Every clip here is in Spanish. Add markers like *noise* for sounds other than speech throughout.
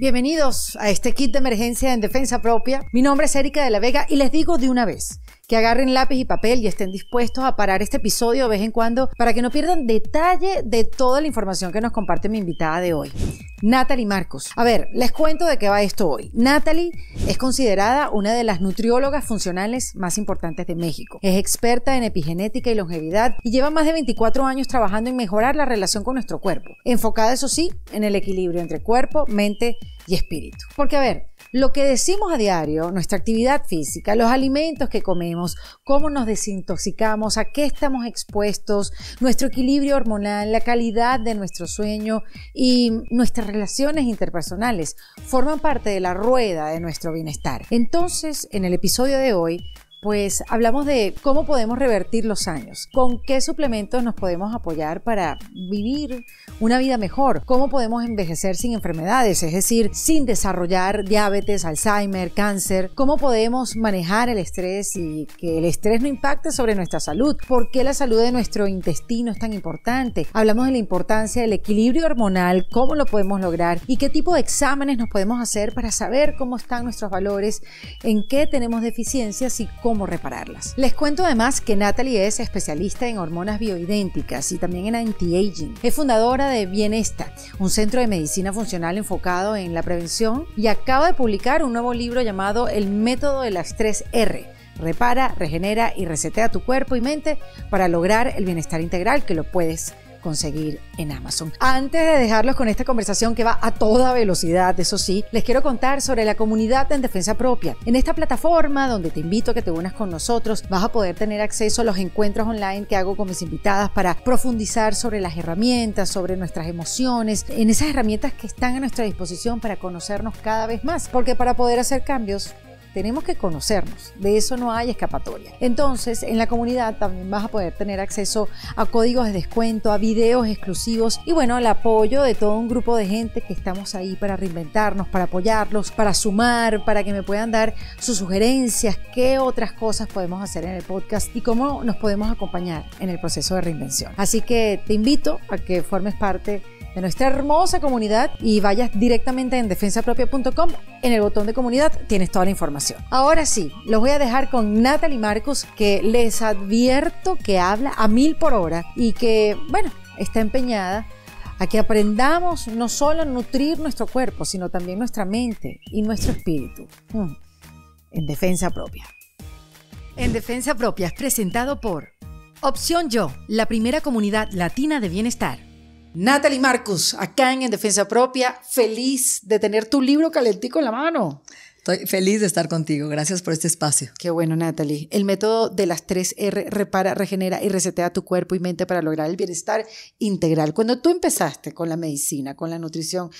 Bienvenidos a este kit de emergencia en defensa propia. Mi nombre es Erika de la Vega y les digo de una vez, que agarren lápiz y papel y estén dispuestos a parar este episodio de vez en cuando para que no pierdan detalle de toda la información que nos comparte mi invitada de hoy. Natalie Marcos. A ver, les cuento de qué va esto hoy. Natalie es considerada una de las nutriólogas funcionales más importantes de México. Es experta en epigenética y longevidad y lleva más de 24 años trabajando en mejorar la relación con nuestro cuerpo, enfocada eso sí en el equilibrio entre cuerpo, mente y espíritu. Porque a ver, lo que decimos a diario, nuestra actividad física, los alimentos que comemos, cómo nos desintoxicamos, a qué estamos expuestos, nuestro equilibrio hormonal, la calidad de nuestro sueño y nuestras relaciones interpersonales forman parte de la rueda de nuestro bienestar. Entonces, en el episodio de hoy, pues hablamos de cómo podemos revertir los años, con qué suplementos nos podemos apoyar para vivir una vida mejor, cómo podemos envejecer sin enfermedades, es decir, sin desarrollar diabetes, Alzheimer, cáncer, cómo podemos manejar el estrés y que el estrés no impacte sobre nuestra salud, por qué la salud de nuestro intestino es tan importante, hablamos de la importancia del equilibrio hormonal, cómo lo podemos lograr y qué tipo de exámenes nos podemos hacer para saber cómo están nuestros valores, en qué tenemos deficiencias y cómo cómo repararlas. Les cuento además que Natalie es especialista en hormonas bioidénticas y también en anti-aging. Es fundadora de Bienesta, un centro de medicina funcional enfocado en la prevención y acaba de publicar un nuevo libro llamado El método de las 3R repara, regenera y resetea tu cuerpo y mente para lograr el bienestar integral que lo puedes conseguir en Amazon. Antes de dejarlos con esta conversación que va a toda velocidad, eso sí, les quiero contar sobre la comunidad en defensa propia. En esta plataforma donde te invito a que te unas con nosotros, vas a poder tener acceso a los encuentros online que hago con mis invitadas para profundizar sobre las herramientas, sobre nuestras emociones, en esas herramientas que están a nuestra disposición para conocernos cada vez más, porque para poder hacer cambios tenemos que conocernos, de eso no hay escapatoria. Entonces, en la comunidad también vas a poder tener acceso a códigos de descuento, a videos exclusivos y bueno, el apoyo de todo un grupo de gente que estamos ahí para reinventarnos, para apoyarlos, para sumar, para que me puedan dar sus sugerencias, qué otras cosas podemos hacer en el podcast y cómo nos podemos acompañar en el proceso de reinvención. Así que te invito a que formes parte de nuestra hermosa comunidad y vayas directamente en defensapropia.com en el botón de comunidad tienes toda la información. Ahora sí, los voy a dejar con Natalie Marcos, que les advierto que habla a mil por hora y que, bueno, está empeñada a que aprendamos no solo a nutrir nuestro cuerpo, sino también nuestra mente y nuestro espíritu. Mm. En defensa propia. En defensa propia es presentado por Opción Yo, la primera comunidad latina de bienestar. Natalie Marcus, acá en, Defensa Propia, feliz de tener tu libro calentico en la mano. Estoy feliz de estar contigo. Gracias por este espacio. Qué bueno, Natalie. El método de las 3 R, repara, regenera y resetea tu cuerpo y mente para lograr el bienestar integral. Cuando tú empezaste con la medicina, con la nutrición,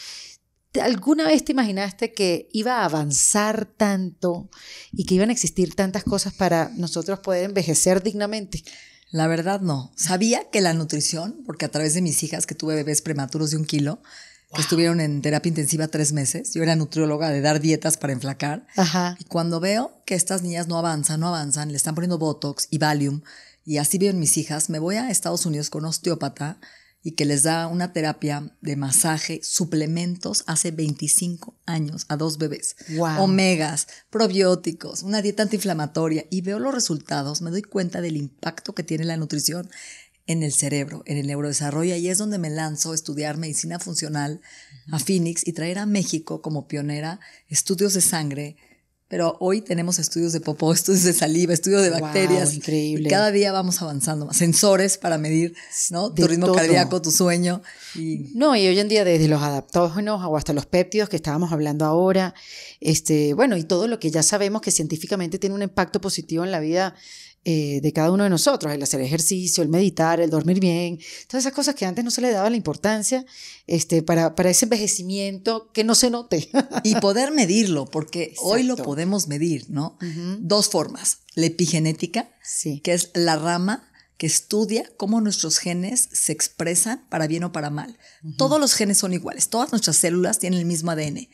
¿alguna vez te imaginaste que iba a avanzar tanto y que iban a existir tantas cosas para nosotros poder envejecer dignamente? La verdad no. Sabía que la nutrición, porque a través de mis hijas que tuve bebés prematuros de un kilo, que estuvieron en terapia intensiva tres meses. Yo era nutrióloga de dar dietas para enflacar. Y cuando veo que estas niñas no avanzan, no avanzan, le están poniendo Botox y Valium, y así veo mis hijas, me voy a Estados Unidos con osteópata y que les da una terapia de masaje, suplementos hace 25 años a dos bebés. Omegas, probióticos, una dieta antiinflamatoria y veo los resultados, me doy cuenta del impacto que tiene la nutrición en el cerebro, en el neurodesarrollo, y es donde me lanzo a estudiar medicina funcional a Phoenix y traer a México como pionera estudios de sangre, pero hoy tenemos estudios de popó, *laughs* estudios de saliva, estudios de bacterias. increíble. cada día vamos avanzando más. Sensores para medir ¿no? tu ritmo cardíaco, tu sueño. No, y hoy en día desde los adaptógenos o hasta los péptidos que estábamos hablando ahora, este, bueno, y todo lo que ya sabemos que científicamente tiene un impacto positivo en la vida eh, de cada uno de nosotros, el hacer ejercicio, el meditar, el dormir bien, todas esas cosas que antes no se le daba la importancia este, para, para ese envejecimiento que no se note. y poder medirlo, porque *laughs* hoy lo podemos medir, ¿no? Dos formas, la epigenética, sí. que es la rama que estudia cómo nuestros genes se expresan para bien o para mal. Todos los genes son iguales, todas nuestras células tienen el mismo ADN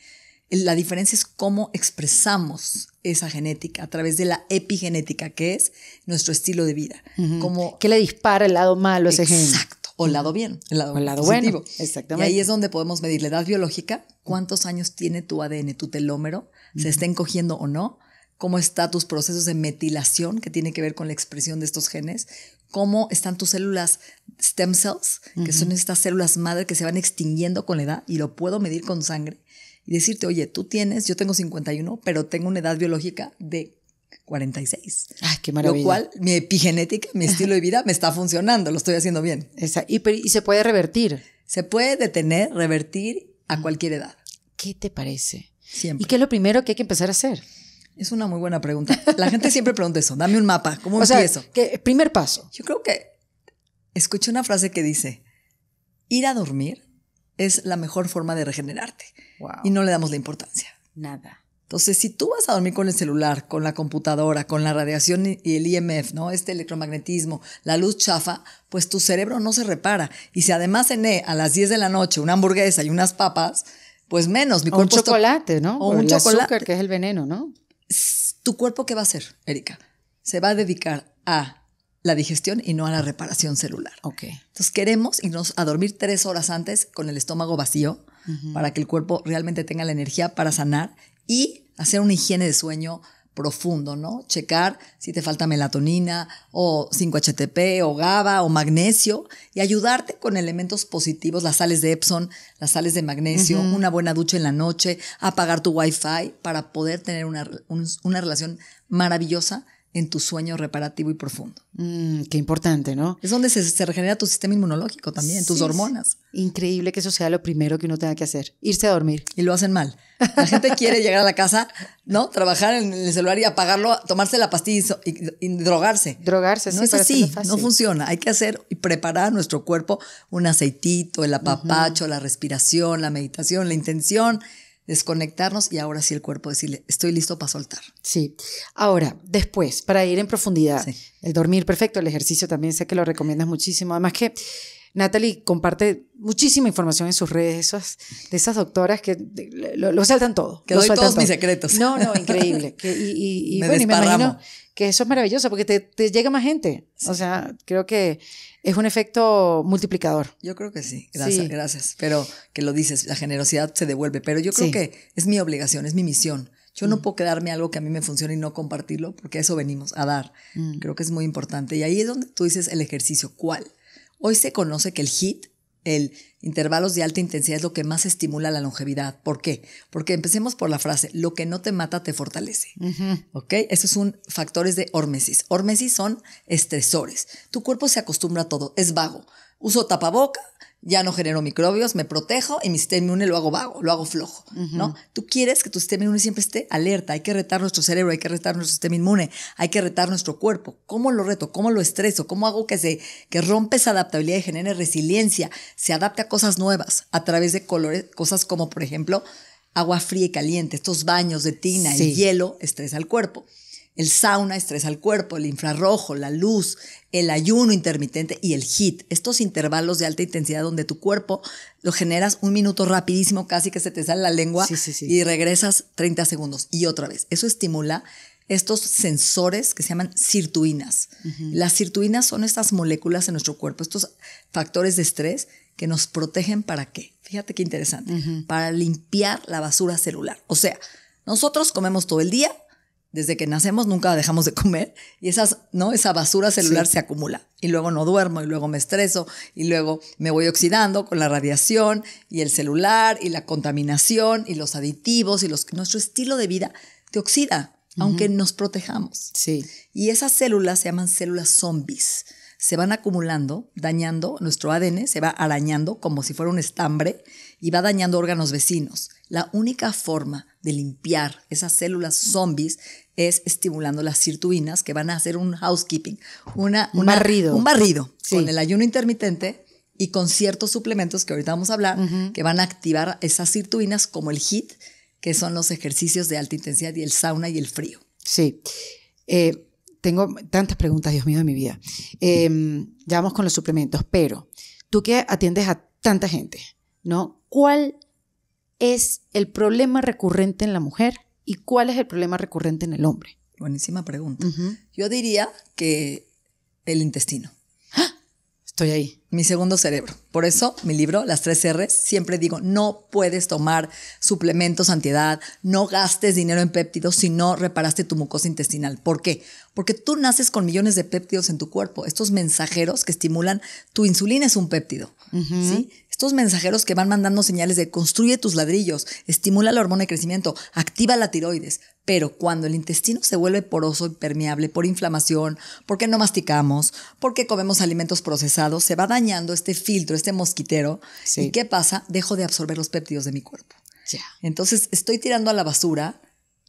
la diferencia es cómo expresamos esa genética a través de la epigenética, que es nuestro estilo de vida. como, que le dispara el lado malo a ese gen. Exacto. O el lado bien, el lado, lado positivo. bueno. Exactamente. Y ahí es donde podemos medir la edad biológica, cuántos años tiene tu ADN, tu telómero, se está encogiendo o no, cómo están tus procesos de metilación, que tiene que ver con la expresión de estos genes, cómo están tus células stem cells, que son estas células madre que se van extinguiendo con la edad, y lo puedo medir con sangre y decirte, oye, tú tienes, yo tengo 51, pero tengo una edad biológica de 46. Ah, qué maravilla. Lo cual, mi epigenética, mi *laughs* estilo de vida me está funcionando, lo estoy haciendo bien. Y, se puede revertir. Se puede detener, revertir a mm. cualquier edad. ¿Qué te parece? Siempre. ¿Y qué es lo primero que hay que empezar a hacer? Es una muy buena pregunta. La gente siempre pregunta eso. Dame un mapa. ¿Cómo *laughs* o empiezo? Sea, primer paso. Yo creo que escuché una frase que dice: ir a dormir es la mejor forma de regenerarte. Y no le damos la importancia. Nada. Entonces, si tú vas a dormir con el celular, con la computadora, con la radiación y el IMF, ¿no? Este electromagnetismo, la luz chafa, pues tu cerebro no se repara. Y si además cené e, a las 10 de la noche una hamburguesa y unas papas, pues menos. Mi o cuerpo un chocolate, ¿no? O, un chocolate. azúcar, que es el veneno, ¿no? ¿Tu cuerpo qué va a hacer, Erika? Se va a dedicar a la digestión y no a la reparación celular. Ok. Entonces queremos irnos a dormir tres horas antes con el estómago vacío para que el cuerpo realmente tenga la energía para sanar y hacer una higiene de sueño profundo, ¿no? Checar si te falta melatonina o 5-HTP o GABA o magnesio y ayudarte con elementos positivos, las sales de Epson, las sales de magnesio, una buena ducha en la noche, apagar tu Wi-Fi para poder tener una, una relación maravillosa en tu sueño reparativo y profundo. Mm, qué importante, ¿no? Es donde se, regenera tu sistema inmunológico también, tus hormonas. Increíble que eso sea lo primero que uno tenga que hacer, irse a dormir. Y lo hacen mal. La gente quiere llegar a la casa, ¿no? Trabajar en el celular y apagarlo, tomarse la pastilla y, drogarse. Drogarse, No es así, no funciona. Hay que hacer y preparar nuestro cuerpo un aceitito, el apapacho, la respiración, la meditación, la intención desconectarnos y ahora sí el cuerpo decirle, estoy listo para soltar. Sí. Ahora, después, para ir en profundidad, el dormir perfecto, el ejercicio también sé que lo recomiendas muchísimo. Además que Natalie comparte muchísima información en sus redes, de esas doctoras que lo, saltan todo. Que lo doy todos mis secretos. No, no, increíble. *laughs* y, bueno, me imagino que eso es maravilloso porque te, llega más gente. O sea, creo que es un efecto multiplicador. Yo creo que sí, gracias, gracias. Pero que lo dices, la generosidad se devuelve. Pero yo creo que es mi obligación, es mi misión. Yo no mm. puedo quedarme algo que a mí me funcione y no compartirlo, porque eso venimos, a dar. Mm. Creo que es muy importante. Y ahí es donde tú dices el ejercicio, ¿cuál? Hoy se conoce que el HIIT, el intervalos de alta intensidad, es lo que más estimula la longevidad. ¿Por qué? Porque empecemos por la frase, lo que no te mata te fortalece. ¿Ok? Esos son factores de hormesis. Hormesis son estresores. Tu cuerpo se acostumbra a todo, es vago. Uso tapaboca, ya no genero microbios, me protejo y mi sistema inmune lo hago vago, lo hago flojo, ¿no? Tú quieres que tu sistema inmune siempre esté alerta, hay que retar nuestro cerebro, hay que retar nuestro sistema inmune, hay que retar nuestro cuerpo. ¿Cómo lo reto? ¿Cómo lo estreso? ¿Cómo hago que se que rompe esa adaptabilidad y genere resiliencia? Se adapte a cosas nuevas a través de colores, cosas como por ejemplo agua fría y caliente, estos baños de tina, el hielo estresa al cuerpo. El sauna estresa al cuerpo, el infrarrojo, la luz, el ayuno intermitente y el HIT. Estos intervalos de alta intensidad donde tu cuerpo lo generas un minuto rapidísimo, casi que se te sale la lengua y regresas 30 segundos y otra vez. Eso estimula estos sensores que se llaman sirtuinas. Las sirtuinas son estas moléculas en nuestro cuerpo, estos factores de estrés que nos protegen para qué. Fíjate qué interesante. Para limpiar la basura celular. O sea, nosotros comemos todo el día, desde que nacemos nunca dejamos de comer y esa basura celular se acumula y luego no duermo y luego me estreso y luego me voy oxidando con la radiación y el celular y la contaminación y los aditivos y los, nuestro estilo de vida te oxida, aunque nos protejamos. Sí. Y esas células se llaman células zombies se van acumulando, dañando nuestro ADN, se va arañando como si fuera un estambre y va dañando órganos vecinos. La única forma de limpiar esas células zombies es estimulando las sirtuinas que van a hacer un housekeeping, una, un barrido, un barrido con el ayuno intermitente y con ciertos suplementos que ahorita vamos a hablar que van a activar esas sirtuinas como el HIT, que son los ejercicios de alta intensidad y el sauna y el frío. Sí. Eh, tengo tantas preguntas, Dios mío, de mi vida. Em, ya vamos con los suplementos, pero tú que atiendes a tanta gente, ¿no? ¿Cuál es el problema recurrente en la mujer y cuál es el problema recurrente en el hombre? Buenísima pregunta. Yo diría que el intestino. ¡Ah! Estoy ahí. Mi segundo cerebro. Por eso, mi libro, Las tres R's, siempre digo, no puedes tomar suplementos antiedad, no gastes dinero en péptidos si no reparaste tu mucosa intestinal. ¿Por qué? Porque tú naces con millones de péptidos en tu cuerpo. Estos mensajeros que estimulan, tu insulina es un péptido, ¿sí? Estos mensajeros que van mandando señales de construye tus ladrillos, estimula la hormona de crecimiento, activa la tiroides. Pero cuando el intestino se vuelve poroso, impermeable, por inflamación, porque no masticamos, porque comemos alimentos procesados, se va dañando este filtro, este mosquitero. ¿Y qué pasa? Dejo de absorber los péptidos de mi cuerpo. Ya. Entonces estoy tirando a la basura.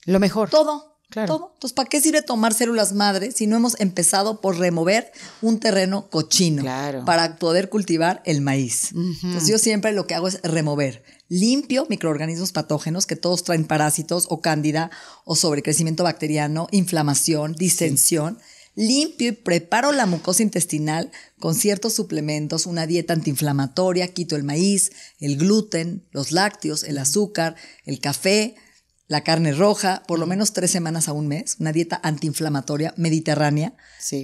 Lo mejor. Todo. Claro. Entonces, ¿para qué sirve tomar células madre si no hemos empezado por remover un terreno cochino para poder cultivar el maíz? Entonces, yo siempre lo que hago es remover. Limpio microorganismos patógenos que todos traen parásitos o cándida o sobrecrecimiento bacteriano, inflamación, disensión, limpio y preparo la mucosa intestinal con ciertos suplementos, una dieta antiinflamatoria, quito el maíz, el gluten, los lácteos, el azúcar, el café, la carne roja, por lo menos tres semanas a un mes, una dieta antiinflamatoria mediterránea,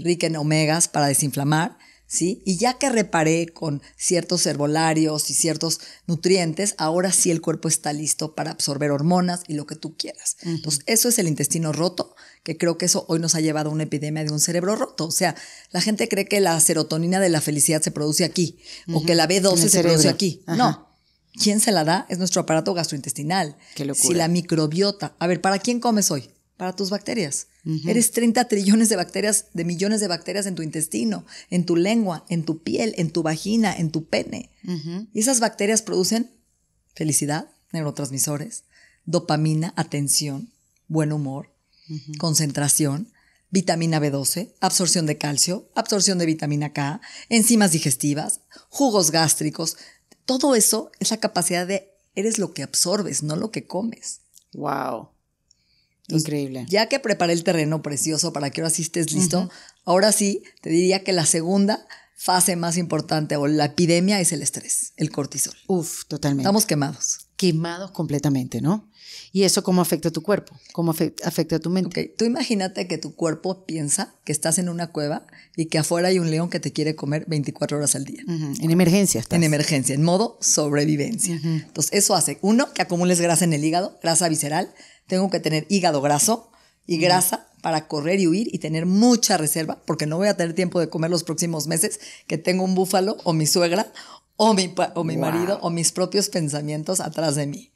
rica en omegas para desinflamar, ¿sí? Y ya que reparé con ciertos herbolarios y ciertos nutrientes, ahora sí el cuerpo está listo para absorber hormonas y lo que tú quieras. Entonces, eso es el intestino roto, que creo que eso hoy nos ha llevado a una epidemia de un cerebro roto. O sea, la gente cree que la serotonina de la felicidad se produce aquí, o que la B12 se produce aquí. No ¿Quién se la da? Es nuestro aparato gastrointestinal. Qué Si la microbiota. A ver, ¿para quién comes hoy? Para tus bacterias. Eres 30 trillones de bacterias, de millones de bacterias en tu intestino, en tu lengua, en tu piel, en tu vagina, en tu pene. Y esas bacterias producen felicidad, neurotransmisores, dopamina, atención, buen humor, concentración, vitamina B12, absorción de calcio, absorción de vitamina K, enzimas digestivas, jugos gástricos, todo eso es la capacidad de eres lo que absorbes, no lo que comes. Wow. Increíble. Ya que preparé el terreno precioso para que ahora sí estés listo, ahora sí te diría que la segunda fase más importante o la epidemia es el estrés, el cortisol. Uf, totalmente. Estamos quemados. Quemados completamente, ¿no? ¿Y eso cómo afecta a tu cuerpo? ¿Cómo afecta a tu mente? Tú imagínate que tu cuerpo piensa que estás en una cueva y que afuera hay un león que te quiere comer 24 horas al día. En emergencia estás. En emergencia, en modo sobrevivencia. Entonces, eso hace, uno, que acumules grasa en el hígado, grasa visceral. Tengo que tener hígado graso y grasa para correr y huir y tener mucha reserva, porque no voy a tener tiempo de comer los próximos meses, que tengo un búfalo o mi suegra o mi, o mi marido o mis propios pensamientos atrás de mí.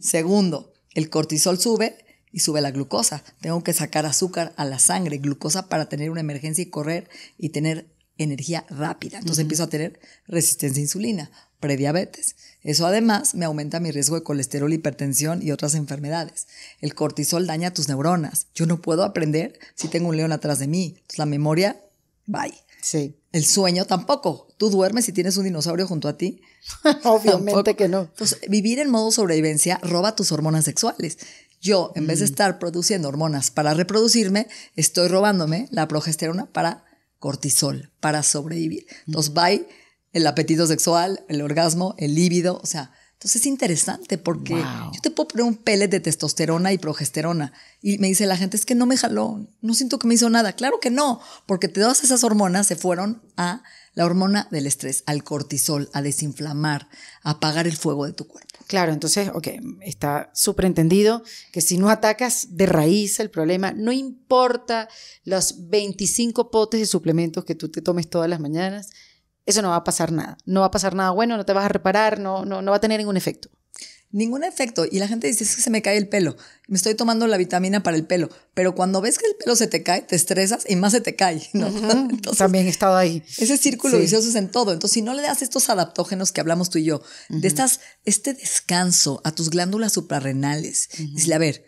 Segundo, el cortisol sube y sube la glucosa. Tengo que sacar azúcar a la sangre, glucosa para tener una emergencia y correr y tener energía rápida. Entonces empiezo a tener resistencia a insulina prediabetes. Eso además me aumenta mi riesgo de colesterol, hipertensión y otras enfermedades. El cortisol daña tus neuronas. Yo no puedo aprender si tengo un león atrás de mí. Entonces, la memoria, bye. Sí. El sueño tampoco. Tú duermes si tienes un dinosaurio junto a ti. *laughs* Obviamente que no. Entonces, vivir en modo sobrevivencia roba tus hormonas sexuales. Yo, en vez de mm. estar produciendo hormonas para reproducirme, estoy robándome la progesterona para cortisol, para sobrevivir. Entonces, mm. bye el apetito sexual, el orgasmo, el líbido, o sea, entonces es interesante porque yo te puedo poner un pellet de testosterona y progesterona y me dice la gente, es que no me jaló, no siento que me hizo nada. Claro que no, porque te todas esas hormonas se fueron a la hormona del estrés, al cortisol, a desinflamar, a apagar el fuego de tu cuerpo. Claro, entonces, ok, está súper entendido que si no atacas de raíz el problema, no importa los 25 potes de suplementos que tú te tomes todas las mañanas, eso no va a pasar nada. No va a pasar nada bueno, no te vas a reparar, no, no, no va a tener ningún efecto. Ningún efecto. Y la gente dice, es que se me cae el pelo. Me estoy tomando la vitamina para el pelo. Pero cuando ves que el pelo se te cae, te estresas y más se te cae. *laughs* También he estado ahí. Ese círculo vicioso es en todo. Entonces, si no le das estos adaptógenos que hablamos tú y yo, de este descanso a tus glándulas suprarrenales, dices, a ver,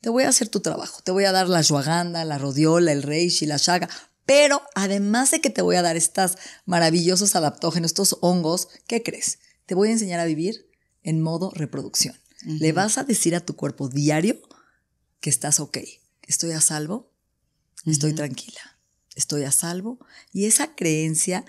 te voy a hacer tu trabajo. Te voy a dar la ashwagandha, la rodiola, el reishi, la shaga, pero además de que te voy a dar estos maravillosos adaptógenos, estos hongos, ¿qué crees? Te voy a enseñar a vivir en modo reproducción. Le vas a decir a tu cuerpo diario que estás ok, estoy a salvo, estoy tranquila, estoy a salvo. Y esa creencia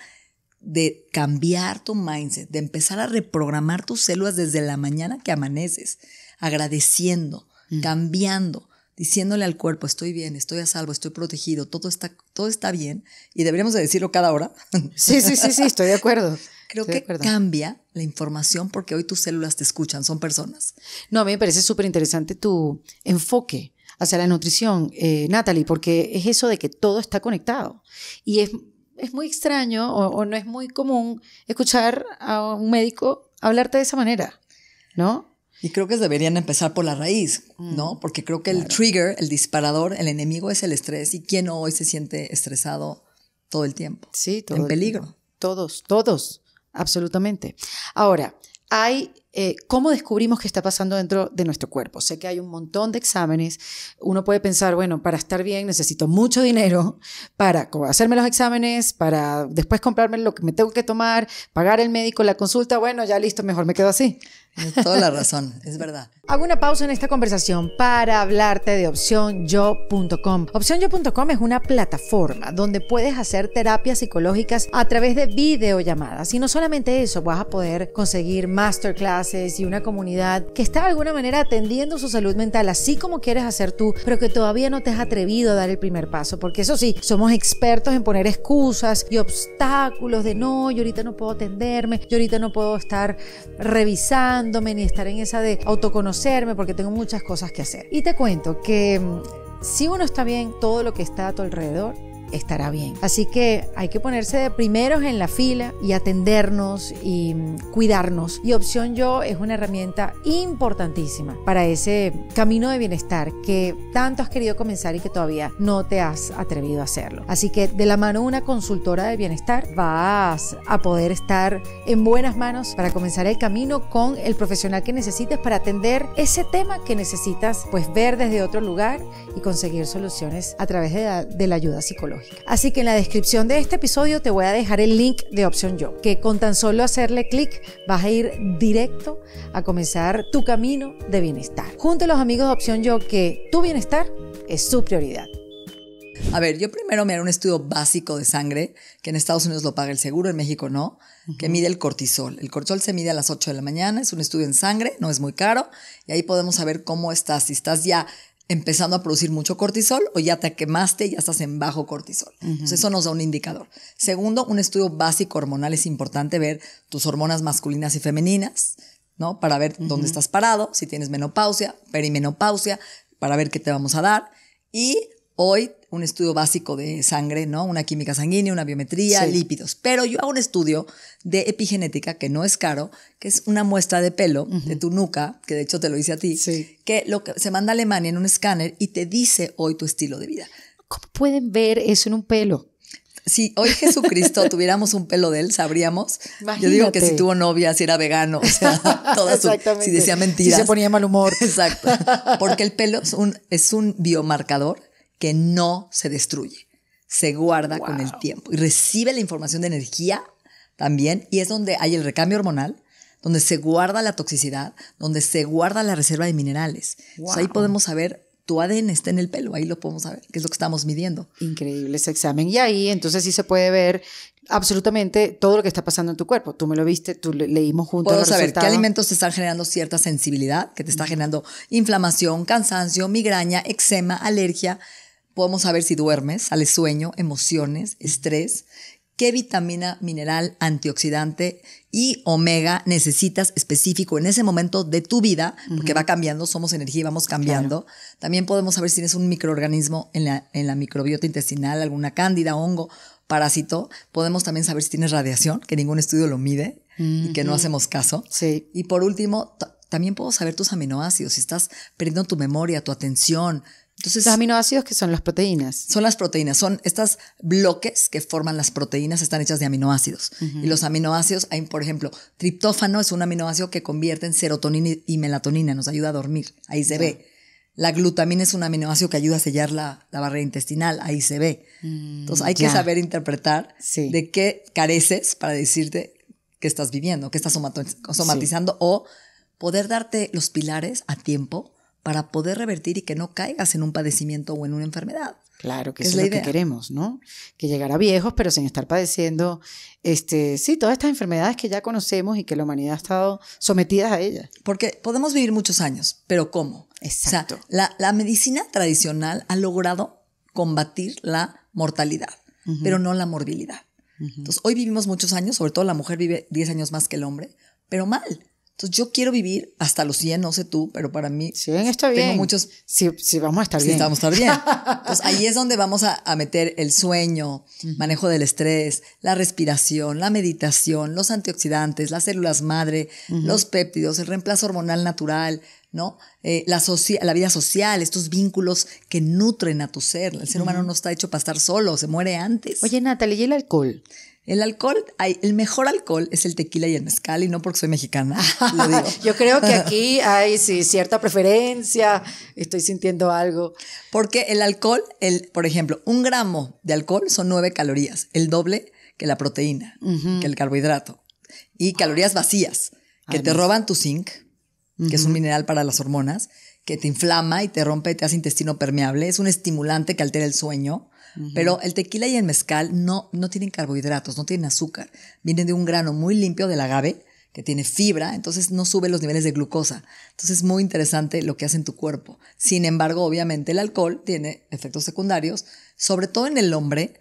de cambiar tu mindset, de empezar a reprogramar tus células desde la mañana que amaneces, agradeciendo, cambiando, diciéndole al cuerpo, estoy bien, estoy a salvo, estoy protegido, todo está, todo está bien, y deberíamos de decirlo cada hora. Sí, sí, sí, estoy de acuerdo. Creo que cambia la información porque hoy tus células te escuchan, son personas. No, a mí me parece súper interesante tu enfoque hacia la nutrición, eh, Natalie, porque es eso de que todo está conectado. Y es, muy extraño o, o no es muy común escuchar a un médico hablarte de esa manera, ¿no? Y creo que deberían empezar por la raíz, ¿no? Mm. Porque creo que el trigger, el disparador, el enemigo es el estrés. ¿Y quién hoy se siente estresado todo el tiempo? Sí, todo. En peligro. Todos, todos, absolutamente. Ahora, hay eh, cómo descubrimos qué está pasando dentro de nuestro cuerpo. Sé que hay un montón de exámenes. Uno puede pensar, bueno, para estar bien necesito mucho dinero para hacerme los exámenes, para después comprarme lo que me tengo que tomar, pagar el médico, la consulta. Bueno, ya listo, mejor me quedo así toda la razón, es verdad. Hago una pausa en esta conversación para hablarte de OpciónYo.com. OpciónYo.com es una plataforma donde puedes hacer terapias psicológicas a través de videollamadas. Y no solamente eso, vas a poder conseguir masterclasses y una comunidad que está de alguna manera atendiendo su salud mental, así como quieres hacer tú, pero que todavía no te has atrevido a dar el primer paso. Porque eso sí, somos expertos en poner excusas y obstáculos de no, yo ahorita no puedo atenderme, yo ahorita no puedo estar revisando ni estar en esa de autoconocerme porque tengo muchas cosas que hacer. Y te cuento que mm, si uno está bien, todo lo que está a tu alrededor estará bien. Así que hay que ponerse de primeros en la fila y atendernos y mm, cuidarnos. Y Opción Yo es una herramienta importantísima para ese camino de bienestar que tanto has querido comenzar y que todavía no te has atrevido a hacerlo. Así que de la mano de una consultora de bienestar vas a poder estar en buenas manos para comenzar el camino con el profesional que necesites para atender ese tema que necesitas pues ver desde otro lugar y conseguir soluciones a través de la ayuda psicológica. Así que en la descripción de este episodio te voy a dejar el link de Opción Yo, que con tan solo hacerle clic vas a ir directo a comenzar tu camino de bienestar. Junto a los amigos de Opción Yo que tu bienestar es su prioridad. A ver, yo primero me haré un estudio básico de sangre, que en Estados Unidos lo paga el seguro, en México no, que mide el cortisol. El cortisol se mide a las 8 de la mañana, es un estudio en sangre, no es muy caro, y ahí podemos saber cómo estás, si estás ya empezando a producir mucho cortisol o ya te quemaste y ya estás en bajo cortisol. eso nos da un indicador. Segundo, un estudio básico hormonal es importante ver tus hormonas masculinas y femeninas, ¿no? Para ver dónde estás parado, si tienes menopausia, perimenopausia, para ver qué te vamos a dar. Y hoy un estudio básico de sangre, ¿no? Una química sanguínea, una biometría, lípidos. Pero yo hago un estudio de epigenética que no es caro, que es una muestra de pelo de tu nuca, que de hecho te lo hice a ti, que lo se manda a Alemania en un escáner y te dice hoy tu estilo de vida. ¿Cómo pueden ver eso en un pelo? si hoy Jesucristo *laughs* tuviéramos un pelo de él, sabríamos. Yo digo que si tuvo novia, si era vegano, o sea, *laughs* si decía mentiras. Si se ponía mal humor. *laughs* Exacto. Porque el pelo un, es un biomarcador que no se destruye, se guarda con el tiempo y recibe la información de energía también y es donde hay el recambio hormonal, donde se guarda la toxicidad, donde se guarda la reserva de minerales. ahí podemos saber tu ADN está en el pelo, ahí lo podemos saber, que es lo que estamos midiendo. Increíble ese examen. Y ahí entonces sí se puede ver absolutamente todo lo que está pasando en tu cuerpo. Tú me lo viste, tú le leímos juntos. Puedo saber qué alimentos te están generando cierta sensibilidad, que te está generando inflamación, cansancio, migraña, eczema, alergia, Podemos saber si duermes, al sueño, emociones, estrés, qué vitamina, mineral, antioxidante y omega necesitas específico en ese momento de tu vida, porque va cambiando, somos energía y vamos cambiando. También podemos saber si tienes un microorganismo en la, en la microbiota intestinal, alguna cándida, hongo, parásito. Podemos también saber si tienes radiación, que ningún estudio lo mide y que no hacemos caso. Sí. Y por último, también puedo saber tus aminoácidos, si estás perdiendo tu memoria, tu atención, entonces, los aminoácidos que son las proteínas. Son las proteínas, son estos bloques que forman las proteínas, están hechas de aminoácidos. Y los aminoácidos, hay, por ejemplo, triptófano es un aminoácido que convierte en serotonina y melatonina, nos ayuda a dormir, ahí se ve. La glutamina es un aminoácido que ayuda a sellar la, barrera intestinal, ahí se ve. Mm, Entonces hay que saber interpretar de qué careces para decirte que estás viviendo, que estás somatizando o poder darte los pilares a tiempo para poder revertir y que no caigas en un padecimiento o en una enfermedad. Claro, que es, es lo que queremos, ¿no? Que llegar a viejos, pero sin estar padeciendo, este, sí, todas estas enfermedades que ya conocemos y que la humanidad ha estado sometida a ellas. Porque podemos vivir muchos años, pero ¿cómo? Exacto. la, medicina tradicional ha logrado combatir la mortalidad, pero no la morbilidad. Entonces, hoy vivimos muchos años, sobre todo la mujer vive 10 años más que el hombre, pero mal. Entonces yo quiero vivir hasta los 100, no sé tú, pero para mí... 100 muchos... Sí, vamos a estar bien. vamos a estar bien. Entonces ahí es donde vamos a, meter el sueño, manejo del estrés, la respiración, la meditación, los antioxidantes, las células madre, los péptidos, el reemplazo hormonal natural, ¿no? Eh, la, vida social, estos vínculos que nutren a tu ser. El ser humano no está hecho para estar solo, se muere antes. Oye, Natalie, ¿y el alcohol? El alcohol, el mejor alcohol es el tequila y el mezcal, y no porque soy mexicana. *laughs* Yo creo que *laughs* aquí hay cierta preferencia, estoy sintiendo algo. Porque el alcohol, el, por ejemplo, un gramo de alcohol son nueve calorías, el doble que la proteína, que el carbohidrato, y calorías vacías, que ah, te roban tu zinc, que es un mineral para las hormonas, que te inflama y te rompe, te hace intestino permeable. Es un estimulante que altera el sueño. Pero el tequila y el mezcal no, no tienen carbohidratos, no tienen azúcar. Vienen de un grano muy limpio del agave, que tiene fibra, entonces no sube los niveles de glucosa. Entonces es muy interesante lo que hace en tu cuerpo. Sin embargo, obviamente el alcohol tiene efectos secundarios, sobre todo en el hombre,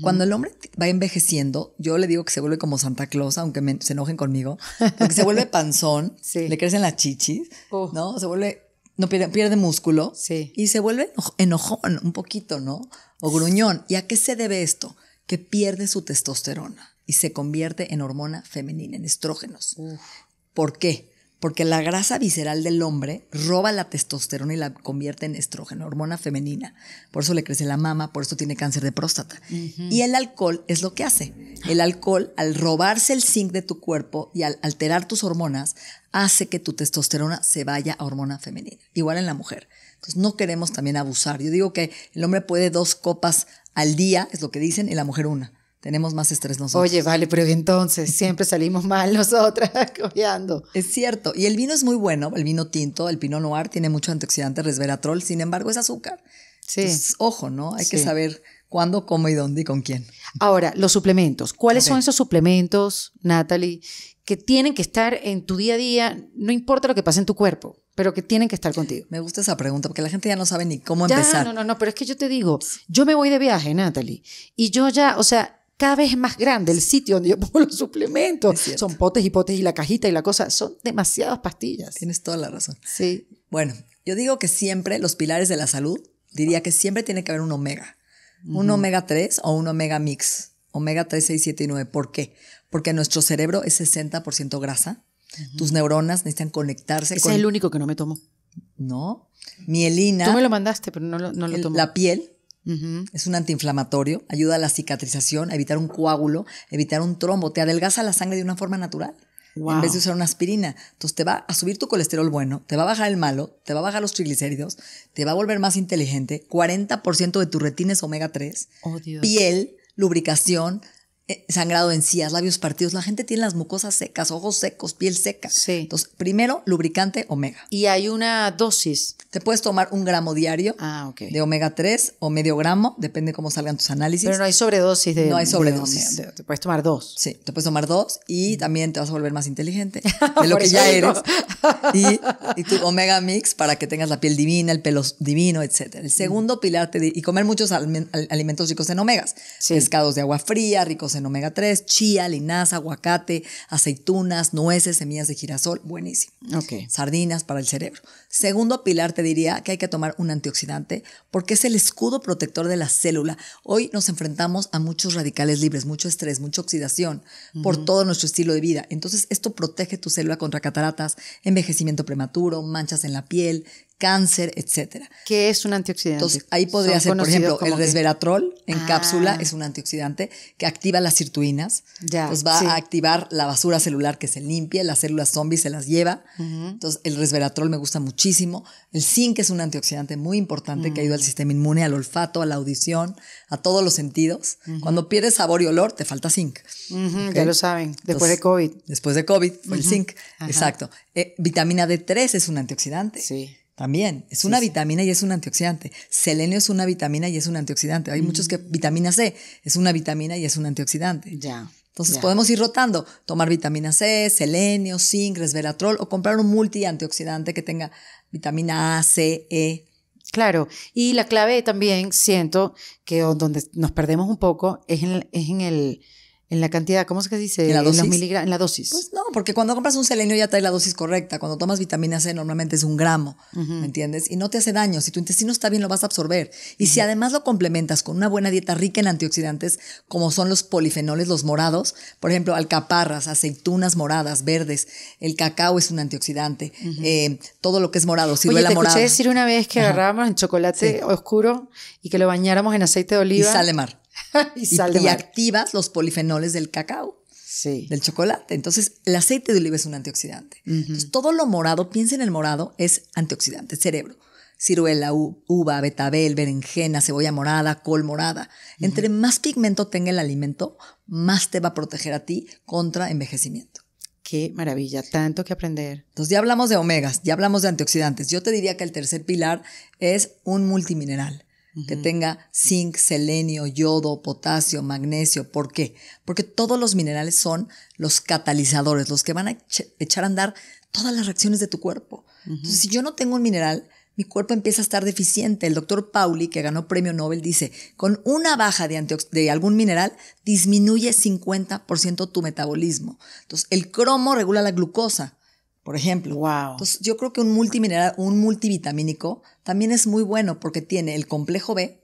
cuando el hombre va envejeciendo, yo le digo que se vuelve como Santa Claus, aunque se enojen conmigo, porque se vuelve *laughs* panzón, le crecen las chichis, ¿no? Se vuelve, pierde, músculo y se vuelve enojón un poquito, ¿no? O gruñón. ¿Y a qué se debe esto? Que pierde su testosterona y se convierte en hormona femenina, en estrógenos. ¿Por qué? porque la grasa visceral del hombre roba la testosterona y la convierte en estrógeno, hormona femenina. Por eso le crece la mama, por eso tiene cáncer de próstata. Y el alcohol es lo que hace. El alcohol, al robarse el zinc de tu cuerpo y al alterar tus hormonas, hace que tu testosterona se vaya a hormona femenina, igual en la mujer. Entonces no queremos también abusar. Yo digo que el hombre puede dos copas al día, es lo que dicen, y la mujer una tenemos más estrés nosotros. Oye, vale, pero entonces *laughs* siempre salimos mal nosotras *laughs* cojeando. Es cierto, y el vino es muy bueno, el vino tinto, el Pinot Noir tiene mucho antioxidante, resveratrol, sin embargo es azúcar. Sí. ojo, ¿no? Hay que saber cuándo, cómo y dónde y con quién. Ahora, los suplementos. ¿Cuáles son esos suplementos, Natalie, que tienen que estar en tu día a día, no importa lo que pase en tu cuerpo? pero que tienen que estar contigo. Me gusta esa pregunta porque la gente ya no sabe ni cómo empezar. No, no, no, pero es que yo te digo, yo me voy de viaje, Natalie, y yo ya, o sea, cada vez es más grande el sitio donde yo *laughs* pongo los suplementos. Son potes y potes y la cajita y la cosa. Son demasiadas pastillas. Tienes toda la razón. Sí. Bueno, yo digo que siempre los pilares de la salud, diría que siempre tiene que haber un omega. Un omega 3 o un omega mix. Omega 3, 6, 7 y 9. ¿Por qué? Porque nuestro cerebro es 60% grasa. Tus neuronas necesitan conectarse. Ese es el único que no me tomo. No. Mielina. Tú me lo mandaste, pero no lo, no lo tomo. La piel es un antiinflamatorio, ayuda a la cicatrización, a evitar un coágulo, evitar un trombo, te adelgaza la sangre de una forma natural. En vez de usar una aspirina. Entonces te va a subir tu colesterol bueno, te va a bajar el malo, te va a bajar los triglicéridos, te va a volver más inteligente. 40% de tu retina es omega 3. Piel, lubricación, eh, sangrado, encías, labios partidos. La gente tiene las mucosas secas, ojos secos, piel seca. Entonces, primero, lubricante omega. ¿Y hay una dosis? Te puedes tomar un gramo diario ah, de omega 3 o medio gramo, depende cómo salgan tus análisis. Pero no hay sobredosis de No hay sobredosis. te puedes tomar dos. Sí, te puedes tomar dos y mm. también te vas a volver más inteligente *laughs* de lo que ya eres. *laughs* y, tu omega mix para que tengas la piel divina, el pelo divino, etc. El mm. segundo pilar, y comer muchos alimentos ricos en omegas. Pescados de agua fría, ricos en omega 3, chía, linaza, aguacate, aceitunas, nueces, semillas de girasol, buenísimo. Ok. Sardinas para el cerebro. Segundo pilar, te diría que hay que tomar un antioxidante porque es el escudo protector de la célula. Hoy nos enfrentamos a muchos radicales libres, mucho estrés, mucha oxidación por todo nuestro estilo de vida. Entonces, esto protege tu célula contra cataratas, envejecimiento prematuro, manchas en la piel, cáncer, etcétera. ¿Qué es un antioxidante? Entonces, ahí podría ser, por ejemplo, el resveratrol en ah. cápsula es un antioxidante que activa las sirtuinas. Ya, va a activar la basura celular que se limpia, las células zombies se las lleva. Entonces, el resveratrol me gusta muchísimo. El zinc es un antioxidante muy importante que ayuda al mm. sistema inmune, al olfato, a la audición, a todos los sentidos. Cuando pierdes sabor y olor, te falta zinc. Ya lo saben, después de COVID. Después de COVID el zinc. Exacto. Eh, vitamina D3 es un antioxidante. Sí también, es una vitamina y es un antioxidante. Selenio es una vitamina y es un antioxidante. Hay muchos que mm. vitamina C es una vitamina y es un antioxidante. Ya. Entonces podemos ir rotando, tomar vitamina C, selenio, zinc, resveratrol o comprar un multi antioxidante que tenga vitamina A, C, E. Claro, y la clave también siento que donde nos perdemos un poco es en, es en el en la cantidad, ¿cómo es que dice? En la dosis. En, en la dosis. Pues no, porque cuando compras un selenio ya trae la dosis correcta. Cuando tomas vitamina C normalmente es un gramo, ¿me entiendes? Y no te hace daño. Si tu intestino está bien, lo vas a absorber. Y si además lo complementas con una buena dieta rica en antioxidantes, como son los polifenoles, los morados, por ejemplo, alcaparras, aceitunas moradas, verdes, el cacao es un antioxidante, eh, todo lo que es morado, si Oye, te escuché decir una vez que agarramos en chocolate oscuro y que lo bañáramos en aceite de oliva. Y sale mar. *laughs* y, activas los polifenoles del cacao. Del chocolate. Entonces, el aceite de oliva es un antioxidante. todo lo morado, piensa en el morado, es antioxidante, cerebro. Ciruela, uva, betabel, berenjena, cebolla morada, col morada. Entre más pigmento tenga el alimento, más te va a proteger a ti contra envejecimiento. Qué maravilla, tanto que aprender. Entonces ya hablamos de omegas, ya hablamos de antioxidantes. Yo te diría que el tercer pilar es un multimineral que tenga zinc, selenio, yodo, potasio, magnesio. ¿Por qué? Porque todos los minerales son los catalizadores, los que van a echar a andar todas las reacciones de tu cuerpo. Entonces, si yo no tengo un mineral, mi cuerpo empieza a estar deficiente. El doctor Pauli, que ganó premio Nobel, dice, con una baja de, de algún mineral disminuye 50% tu metabolismo. Entonces, el cromo regula la glucosa por ejemplo. Wow. Entonces, yo creo que un multimineral, un multivitamínico también es muy bueno porque tiene el complejo B,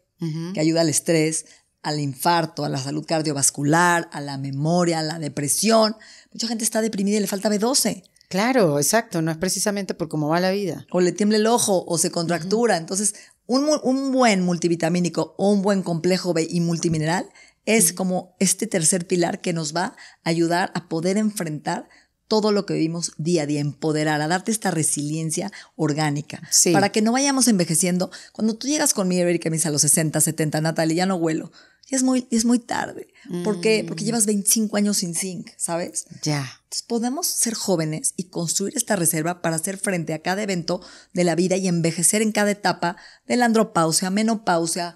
que ayuda al estrés, al infarto, a la salud cardiovascular, a la memoria, a la depresión. Mucha gente está deprimida y le falta B12. Claro, exacto, no es precisamente por cómo va la vida. O le tiembla el ojo o se contractura. Entonces, un, un, buen multivitamínico o un buen complejo B y multimineral es como este tercer pilar que nos va a ayudar a poder enfrentar todo lo que vivimos día a día, empoderar, a darte esta resiliencia orgánica, para que no vayamos envejeciendo. Cuando tú llegas conmigo, Erika, me dice a los 60, 70, Natalia, ya no huelo. y es muy, es muy tarde. Mm. Porque llevas 25 años sin zinc, ¿sabes? Ya. Entonces podemos ser jóvenes y construir esta reserva para hacer frente a cada evento de la vida y envejecer en cada etapa de la andropausia, menopausia,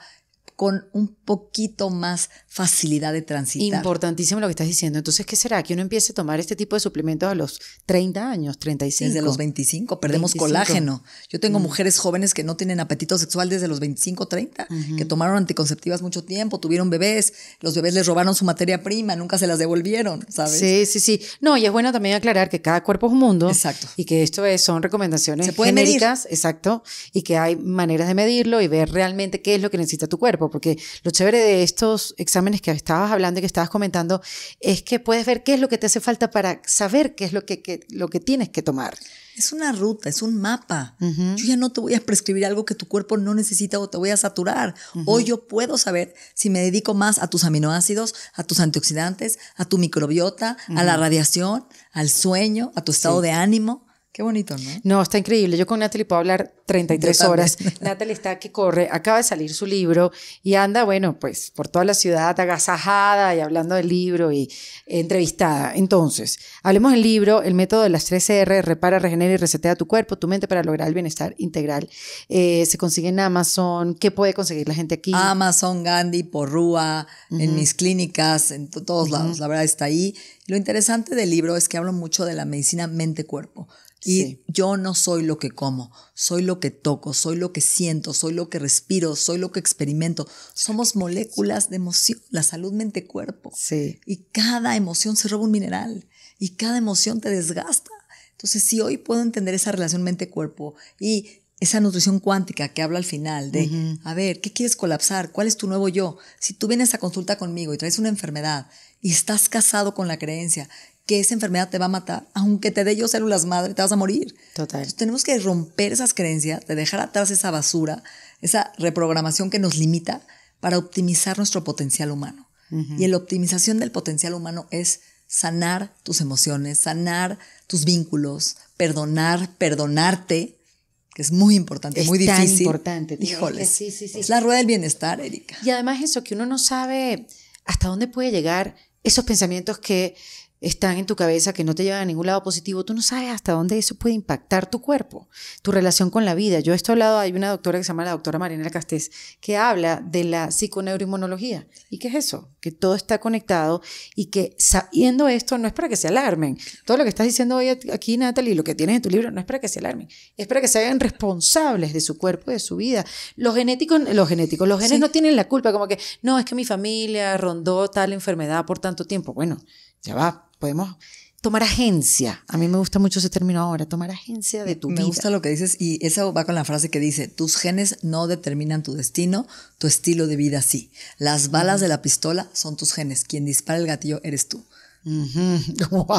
con un poquito más facilidad de transitar. Importantísimo lo que estás diciendo. Entonces, ¿qué será? Que uno empiece a tomar este tipo de suplementos a los 30 años, 35. Desde los 25, perdemos colágeno. Yo tengo mm. mujeres jóvenes que no tienen apetito sexual desde los 25, 30, que tomaron anticonceptivas mucho tiempo, tuvieron bebés, los bebés les robaron su materia prima, nunca se las devolvieron, ¿sabes? Sí, sí, sí. No, y es bueno también aclarar que cada cuerpo es un mundo. Exacto. Y que esto son recomendaciones genéricas, exacto, y que hay maneras de medirlo y ver realmente qué es lo que necesita tu cuerpo porque lo chévere de estos exámenes que estabas hablando y que estabas comentando es que puedes ver qué es lo que te hace falta para saber qué es lo que, lo que tienes que tomar. Es una ruta, es un mapa. Yo ya no te voy a prescribir algo que tu cuerpo no necesita o te voy a saturar. Hoy yo puedo saber si me dedico más a tus aminoácidos, a tus antioxidantes, a tu microbiota, a la radiación, al sueño, a tu estado de ánimo. Qué bonito, ¿no? No, está increíble. Yo con Natalie puedo hablar 33 horas. *laughs* Natalie está que corre, acaba de salir su libro y anda, bueno, pues por toda la ciudad agasajada y hablando del libro y entrevistada. Entonces, hablemos del libro, el método de las 3R, repara, regenera y resetea tu cuerpo, tu mente para lograr el bienestar integral. Eh, se consigue en Amazon. ¿Qué puede conseguir la gente aquí? Amazon, Gandhi, Porrúa, rúa, en mis clínicas, en todos lados. La verdad está ahí lo interesante del libro es que hablo mucho de la medicina mente-cuerpo. Y yo no soy lo que como, soy lo que toco, soy lo que siento, soy lo que respiro, soy lo que experimento. Somos moléculas de emoción, la salud mente-cuerpo. Sí. Y cada emoción se roba un mineral y cada emoción te desgasta. Entonces, si hoy puedo entender esa relación mente-cuerpo y esa nutrición cuántica que habla al final de, a ver, ¿qué quieres colapsar? ¿Cuál es tu nuevo yo? Si tú vienes a consulta conmigo y traes una enfermedad y estás casado con la creencia que esa enfermedad te va a matar, aunque te dé yo células madre, te vas a morir. Total. tenemos que romper esas creencias, de dejar atrás esa basura, esa reprogramación que nos limita para optimizar nuestro potencial humano. Y la optimización del potencial humano es sanar tus emociones, sanar tus vínculos, perdonar, perdonarte, que es muy importante, muy difícil. importante. tan sí, sí, sí. es la rueda del bienestar, Erika. Y además eso, que uno no sabe hasta dónde puede llegar esos pensamientos que están en tu cabeza que no te llevan a ningún lado positivo, tú no sabes hasta dónde eso puede impactar tu cuerpo, tu relación con la vida. Yo he he hablado, hay una doctora que se llama la doctora Mariana Castés, que habla de la psiconeuroinmunología. ¿Y qué es eso? Que todo está conectado y que sabiendo esto no es para que se alarmen. Todo lo que estás diciendo hoy aquí, Natalie, lo que tienes en tu libro, no es para que se alarmen, es para que se hagan responsables de su cuerpo, de su vida. Los genéticos, los genéticos, los genes no tienen la culpa, como que, no, es que mi familia rondó tal enfermedad por tanto tiempo. Bueno, ya va, podemos tomar agencia. A mí me gusta mucho ese término ahora, tomar agencia de tu vida. Me gusta lo que dices y eso va con la frase que dice, tus genes no determinan tu destino, tu estilo de vida sí. Las balas de la pistola son tus genes, quien dispara el gatillo eres tú. Wow. *laughs*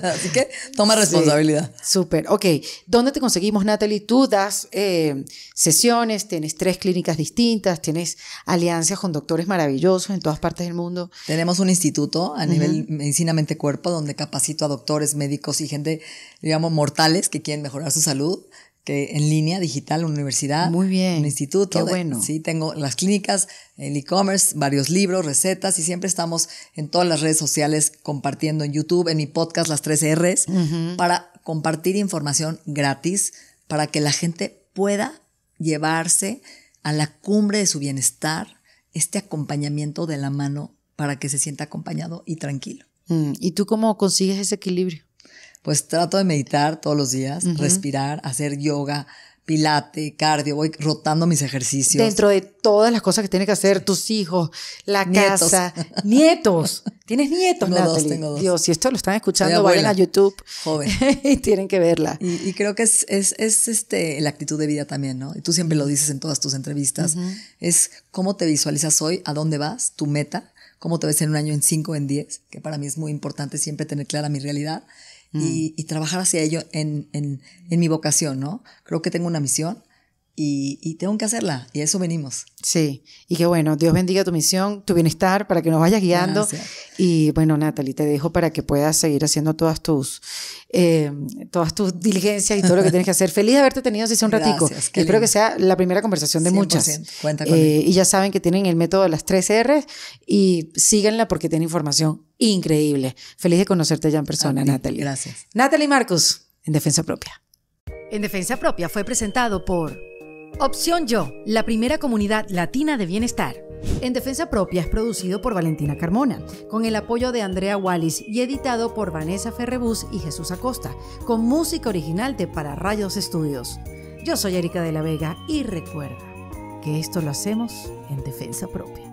*laughs* Así que toma responsabilidad. Súper. ok. ¿Dónde te conseguimos, Natalie? Tú das eh, sesiones, tienes tres clínicas distintas, tienes alianzas con doctores maravillosos en todas partes del mundo. Tenemos un instituto a nivel medicina mente cuerpo donde capacito a doctores, médicos y gente, digamos, mortales que quieren mejorar su salud que en línea digital, universidad, Muy bien, un instituto. bueno. Sí, tengo las clínicas, el e-commerce, varios libros, recetas y siempre estamos en todas las redes sociales compartiendo en YouTube, en mi podcast Las tres Rs, para compartir información gratis para que la gente pueda llevarse a la cumbre de su bienestar este acompañamiento de la mano para que se sienta acompañado y tranquilo. Mm, ¿Y tú cómo consigues ese equilibrio? pues trato de meditar todos los días, respirar, hacer yoga, pilate, cardio, voy rotando mis ejercicios. Dentro de todas las cosas que tienen que hacer tus hijos, la casa, *laughs* nietos. ¿Tienes nietos, tengo Dos, tengo dos. Dios, si esto lo están escuchando, vayan a YouTube. Joven. *laughs* y tienen que verla. Y, creo que es, es, es, este, la actitud de vida también, ¿no? Y tú siempre lo dices en todas tus entrevistas. Es cómo te visualizas hoy, a dónde vas, tu meta, cómo te ves en un año, en cinco, en diez, que para mí es muy importante siempre tener clara mi realidad y, trabajar hacia ello en, en, en mi vocación, ¿no? Creo que tengo una misión y, tengo que hacerla, y a eso venimos. Sí, y que bueno, Dios bendiga tu misión, tu bienestar, para que nos vayas guiando. Y bueno, Natalie, te dejo para que puedas seguir haciendo todas tus, eh, todas tus diligencias y todo lo que tienes que hacer. *laughs* Feliz de haberte tenido hace un ratico. Espero que sea la primera conversación de muchas. Cuenta eh, y ya saben que tienen el método de las tres R y síganla porque tiene información increíble. Feliz de conocerte ya en persona, Natalie. Gracias. Natalie Marcos en Defensa Propia. En Defensa Propia fue presentado por... Opción Yo, la primera comunidad latina de bienestar. En Defensa Propia es producido por Valentina Carmona, con el apoyo de Andrea Wallis y editado por Vanessa Ferrebus y Jesús Acosta, con música original de Para Rayos Estudios. Yo soy Erika de la Vega y recuerda que esto lo hacemos en Defensa Propia.